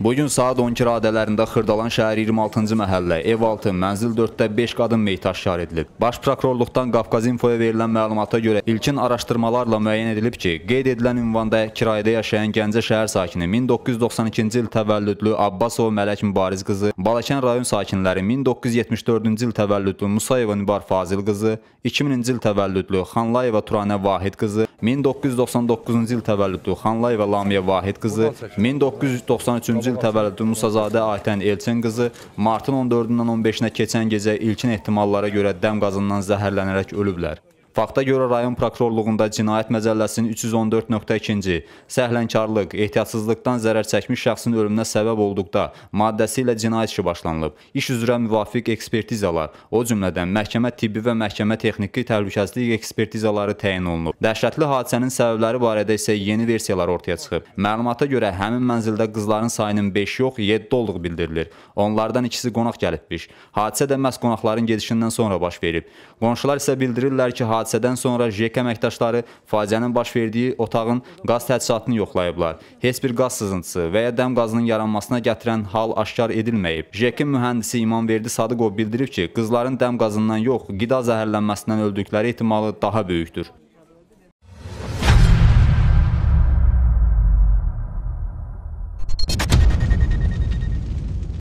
Bu gün saat 12 radələrində Xırdalan şəhəri 26-cı məhəllə, ev 6, mənzil 4-də 5 qadın meyti aşkar edilib. Baş prokurorluqdan Qafqaz infoya verilən məlumata görə ilkin araşdırmalarla müəyyən edilib ki, qeyd edilən ünvanda kirayədə yaşayan Gəncə şəhər sakini 1992-ci il təvəllüdlü Abbasov Mələk Mübariz qızı, Balakən rayon sakinləri 1974-cü il təvəllüdlü Musayeva Nibar Fazil qızı, 2000-ci il təvəllüdlü Xanlayeva Turanə Vahid qızı, 1999-cu il təvəllüdlü Xanlay və Lamiyə Vahid qızı, 1993-cü il təvəllüdlü Musazadə Aytən Elçin qızı martın 14-dən 15-nə keçən gecə ilkin ehtimallara görə dəm qazından zəhərlənərək ölüblər. Fakta görə rayon prokurorluğunda Cinayət Məcəlləsinin 314.2-ci səhlənkarlıq, ehtiyatsızlıqdan zərər çəkmiş şəxsin ölümünə səbəb olduqda maddəsi ilə cinayət işi başlanılıb. İş üzrə müvafiq ekspertizalar, o cümlədən məhkəmə tibbi və məhkəmə texniki təhlükəsizlik ekspertizaları təyin olunub. Dəhşətli hadisənin səbəbləri barədə isə yeni versiyalar ortaya çıxıb. Məlumata görə həmin mənzildə qızların sayının 5 yox, 7 olduğu bildirilir. Onlardan ikisi qonaq gəlibmiş. Hadisə də məhz qonaqların gedişindən sonra baş verib. Qonşular isə bildirirlər ki, hadisə Hadisədən sonra JK əməkdaşları faciənin baş verdiyi otağın qaz təchizatını yoxlayıblar. Heç bir qaz sızıntısı və ya dəm qazının yaranmasına gətirən hal aşkar edilməyib. JK-in mühəndisi İmamverdi Sadıqov bildirib ki, qızların dəm qazından yox, qida zəhərlənməsindən öldükləri ehtimalı daha böyükdür.